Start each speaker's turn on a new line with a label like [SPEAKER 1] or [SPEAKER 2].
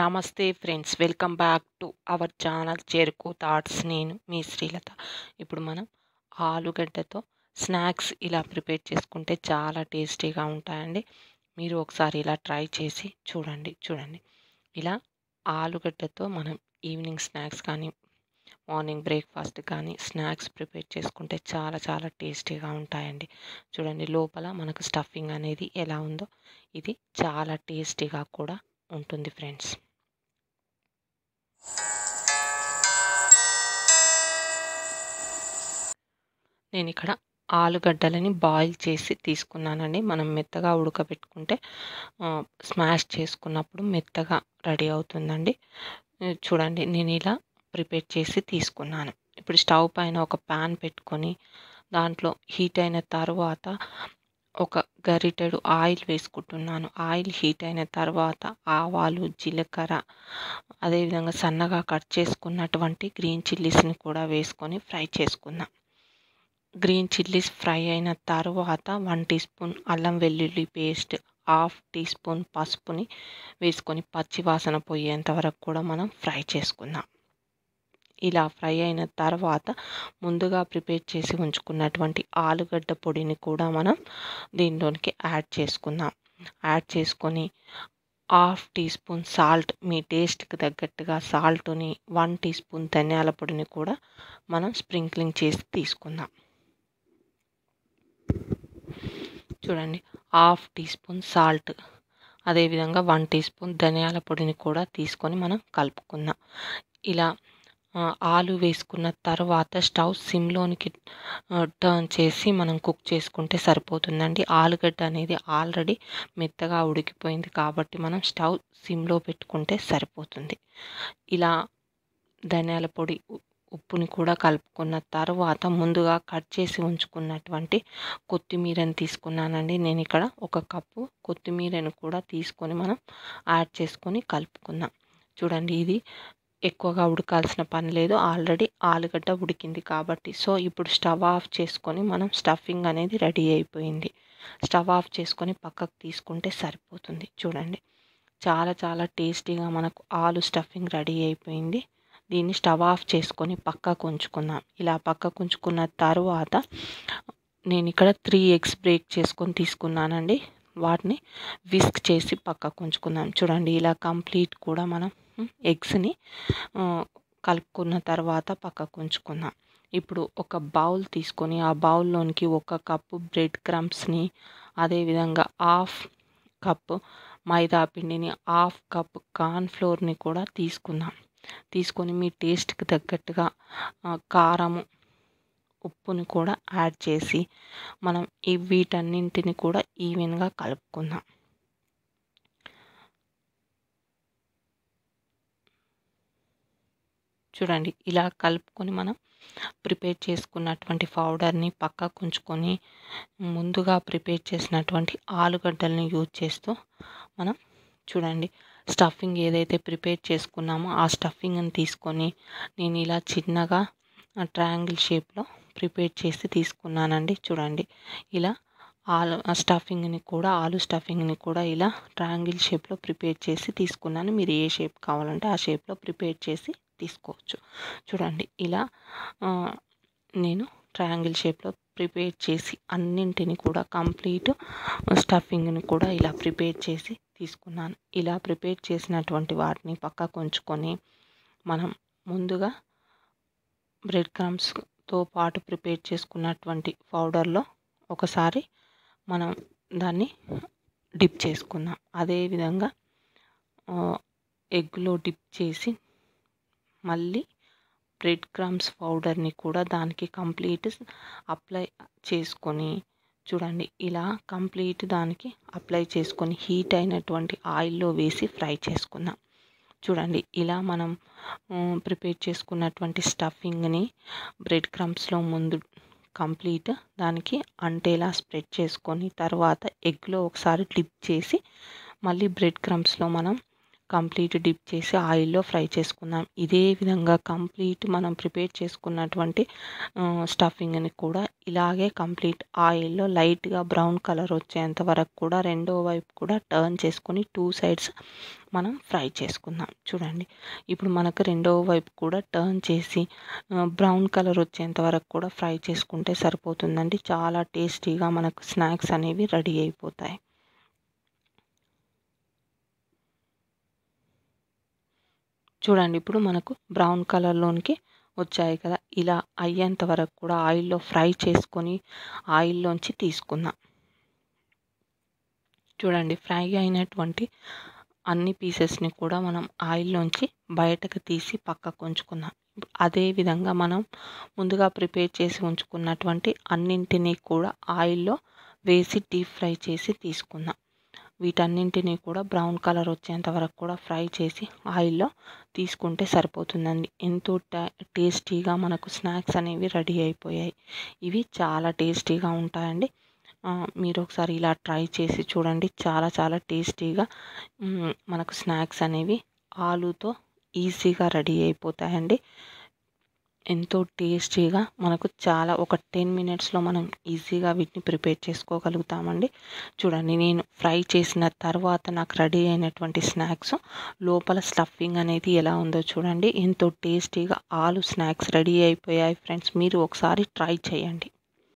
[SPEAKER 1] నమస్తే friends welcome back to our channel చేరుకు thoughts నేను మీ శ్రీలత ఇప్పుడు మనం ఆలుగడ్డతో స్నాక్స్ ఇలా ప్రిపేర్ చేసుకుంటే చాలా టేస్టీగా ఉంటాయండి మీరు ఒకసారి ఇలా ట్రై చేసి చూడండి చూడండి ఇలా ఆలుగడ్డతో మనం ఈవినింగ్ స్నాక్స్ కానీ మార్నింగ్ బ్రేక్ఫాస్ట్ కానీ స్నాక్స్ ప్రిపేర్ చేసుకుంటే చాలా చాలా టేస్టీగా ఉంటాయండి చూడండి లోపల మనకు స్టఫింగ్ అనేది ఎలా ఉందో ఇది చాలా టేస్టీగా కూడా ఉంటుంది ఫ్రెండ్స్ నేను ఇక్కడ ఆలుగడ్డలని బాయిల్ చేసి తీసుకున్నానండి మనం మెత్తగా ఉడకబెట్టుకుంటే స్మాష్ చేసుకున్నప్పుడు మెత్తగా రెడీ అవుతుందండి చూడండి నేను ఇలా ప్రిపేర్ చేసి తీసుకున్నాను ఇప్పుడు స్టవ్ పైన ఒక ప్యాన్ పెట్టుకొని దాంట్లో హీట్ అయిన తర్వాత ఒక గరిటెడు ఆయిల్ వేసుకుంటున్నాను ఆయిల్ హీట్ అయిన తర్వాత ఆవాలు జీలకర్ర అదేవిధంగా సన్నగా కట్ చేసుకున్నటువంటి గ్రీన్ చిల్లీస్ని కూడా వేసుకొని ఫ్రై చేసుకుందాం గ్రీన్ చిల్లీస్ ఫ్రై అయిన తర్వాత వన్ టీ స్పూన్ అల్లం వెల్లుల్లి పేస్ట్ హాఫ్ టీ స్పూన్ పసుపుని వేసుకొని పచ్చివాసన పోయేంత వరకు కూడా మనం ఫ్రై చేసుకుందాం ఇలా ఫ్రై అయిన తర్వాత ముందుగా ప్రిపేర్ చేసి ఉంచుకున్నటువంటి ఆలుగడ్డ పొడిని కూడా మనం దీనిలోనికి యాడ్ చేసుకుందాం యాడ్ చేసుకొని హాఫ్ టీ స్పూన్ సాల్ట్ మీ టేస్ట్కి తగ్గట్టుగా సాల్ట్ని వన్ టీ స్పూన్ ధనియాల పొడిని కూడా మనం స్ప్రింక్లింగ్ చేసి తీసుకుందాం చూడండి హాఫ్ టీ స్పూన్ సాల్ట్ అదేవిధంగా వన్ టీ స్పూన్ ధనియాల పొడిని కూడా తీసుకొని మనం కలుపుకుందాం ఇలా ఆలు వేసుకున్న తర్వాత స్టవ్ సిమ్లోనికి టర్న్ చేసి మనం కుక్ చేసుకుంటే సరిపోతుందండి ఆలుగడ్డ అనేది ఆల్రెడీ మెత్తగా ఉడికిపోయింది కాబట్టి మనం స్టవ్ సిమ్లో పెట్టుకుంటే సరిపోతుంది ఇలా ధనియాల పొడి ఉప్పుని కూడా కలుపుకున్న తర్వాత ముందుగా కట్ చేసి ఉంచుకున్నటువంటి కొత్తిమీరని తీసుకున్నానండి నేను ఇక్కడ ఒక కప్పు కొత్తిమీరను కూడా తీసుకొని మనం యాడ్ చేసుకొని కలుపుకుందాం చూడండి ఇది ఎక్కువగా ఉడకాల్సిన పని లేదు ఆల్రెడీ ఆలుగడ్డ ఉడికింది కాబట్టి సో ఇప్పుడు స్టవ్ ఆఫ్ చేసుకొని మనం స్టఫింగ్ అనేది రెడీ అయిపోయింది స్టవ్ ఆఫ్ చేసుకొని పక్కకు తీసుకుంటే సరిపోతుంది చూడండి చాలా చాలా టేస్టీగా మనకు ఆలు స్టఫింగ్ రెడీ అయిపోయింది దీన్ని స్టవ్ ఆఫ్ చేసుకొని పక్కకు కొంచుకున్నాం ఇలా పక్కకు ఉంచుకున్న తర్వాత నేను ఇక్కడ త్రీ ఎగ్స్ బ్రేక్ చేసుకొని తీసుకున్నానండి వాటిని విస్క్ చేసి పక్కకు ఉంచుకుందాం చూడండి ఇలా కంప్లీట్ కూడా మనం ఎగ్స్ని కలుపుకున్న తర్వాత పక్కకు ఉంచుకుందాం ఇప్పుడు ఒక బౌల్ తీసుకొని ఆ బౌల్లోనికి ఒక కప్పు బ్రెడ్ క్రమ్స్ని అదేవిధంగా హాఫ్ కప్పు మైదా పిండిని హాఫ్ కప్ ఫ్లోర్ని కూడా తీసుకుందాం తీసుకొని మీ టేస్ట్కి తగ్గట్టుగా కారము ఉప్పుని కూడా యాడ్ చేసి మనం ఈ వీటన్నింటిని కూడా ఈవెన్గా కలుపుకుందాం చూడండి ఇలా కలుపుకొని మనం ప్రిపేర్ చేసుకున్నటువంటి పౌడర్ని పక్కకు ఉంచుకొని ముందుగా ప్రిపేర్ చేసినటువంటి ఆలుగడ్డల్ని యూజ్ చేస్తూ మనం చూడండి స్టఫింగ్ ఏదైతే ప్రిపేర్ చేసుకున్నామో ఆ స్టఫింగ్ని తీసుకొని నేను ఇలా చిన్నగా ట్రయాంగిల్ షేప్లో ప్రిపేర్ చేసి తీసుకున్నానండి చూడండి ఇలా ఆలు స్టఫింగ్ని కూడా ఆలు స్టఫింగ్ని కూడా ఇలా ట్రయాంగిల్ షేప్లో ప్రిపేర్ చేసి తీసుకున్నాను మీరు ఏ షేప్ కావాలంటే ఆ షేప్లో ప్రిపేర్ చేసి తీసుకోవచ్చు చూడండి ఇలా నేను ట్రయాంగిల్ షేప్లో ప్రిపేర్ చేసి అన్నింటిని కూడా కంప్లీట్ స్టఫింగ్ని కూడా ఇలా ప్రిపేర్ చేసి తీసుకున్నాను ఇలా ప్రిపేర్ చేసినటువంటి వాటిని పక్కకు ఉంచుకొని మనం ముందుగా బ్రెడ్ క్రమ్స్తో పాటు ప్రిపేర్ చేసుకున్నటువంటి పౌడర్లో ఒకసారి మనం దాన్ని డిప్ చేసుకుందాం అదేవిధంగా ఎగ్లో డిప్ చేసి మళ్ళీ బ్రెడ్ క్రమ్స్ పౌడర్ని కూడా దానికి కంప్లీట్ అప్లై చేసుకొని చూడండి ఇలా కంప్లీట్ దానికి అప్లై చేసుకొని హీట్ అయినటువంటి ఆయిల్లో వేసి ఫ్రై చేసుకుందాం చూడండి ఇలా మనం ప్రిపేర్ చేసుకున్నటువంటి స్టఫింగ్ని బ్రెడ్ క్రమ్స్లో ముందు కంప్లీట్ దానికి అంటేలా స్ప్రెడ్ చేసుకొని తర్వాత ఎగ్లో ఒకసారి డిప్ చేసి మళ్ళీ బ్రెడ్ క్రమ్స్లో మనం కంప్లీట్ డిప్ చేసి ఆయిల్లో ఫ్రై చేసుకుందాం ఇదే విధంగా కంప్లీట్ మనం ప్రిపేర్ చేసుకున్నటువంటి స్టఫింగ్ని కూడా ఇలాగే కంప్లీట్ ఆయిల్లో లైట్గా బ్రౌన్ కలర్ వచ్చేంత వరకు కూడా రెండో వైపు కూడా టర్న్ చేసుకొని టూ సైడ్స్ మనం ఫ్రై చేసుకుందాం చూడండి ఇప్పుడు మనకు రెండో వైపు కూడా టర్న్ చేసి బ్రౌన్ కలర్ వచ్చేంత వరకు కూడా ఫ్రై చేసుకుంటే సరిపోతుందండి చాలా టేస్టీగా మనకు స్నాక్స్ అనేవి రెడీ అయిపోతాయి చూడండి ఇప్పుడు మనకు బ్రౌన్ కలర్లోనికి వచ్చాయి కదా ఇలా అయ్యేంత వరకు కూడా ఆయిల్లో ఫ్రై చేసుకొని ఆయిల్లోంచి తీసుకుందాం చూడండి ఫ్రై అయినటువంటి అన్ని పీసెస్ని కూడా మనం ఆయిల్లోంచి బయటకు తీసి పక్కకు ఉంచుకుందాం అదే విధంగా మనం ముందుగా ప్రిపేర్ చేసి ఉంచుకున్నటువంటి అన్నింటినీ కూడా ఆయిల్లో వేసి డీప్ ఫ్రై చేసి తీసుకుందాం వీటన్నింటినీ కూడా బ్రౌన్ కలర్ వచ్చేంత వరకు కూడా ఫ్రై చేసి ఆయిల్లో తీసుకుంటే సరిపోతుందండి ఎంతో టేస్టీగా మనకు స్నాక్స్ అనేవి రెడీ అయిపోయాయి ఇవి చాలా టేస్టీగా ఉంటాయండి మీరు ఒకసారి ఇలా ట్రై చేసి చూడండి చాలా చాలా టేస్టీగా మనకు స్నాక్స్ అనేవి ఆలుతో ఈజీగా రెడీ అయిపోతాయండి ఎంతో టేస్టీగా మనకు చాలా ఒక టెన్ మినిట్స్లో మనం ఈజీగా వీటిని ప్రిపేర్ చేసుకోగలుగుతామండి చూడండి నేను ఫ్రై చేసిన తర్వాత నాకు రెడీ అయినటువంటి స్నాక్స్ లోపల స్టఫింగ్ అనేది ఎలా ఉందో చూడండి ఎంతో టేస్టీగా ఆలు స్నాక్స్ రెడీ అయిపోయాయి ఫ్రెండ్స్ మీరు ఒకసారి ట్రై చేయండి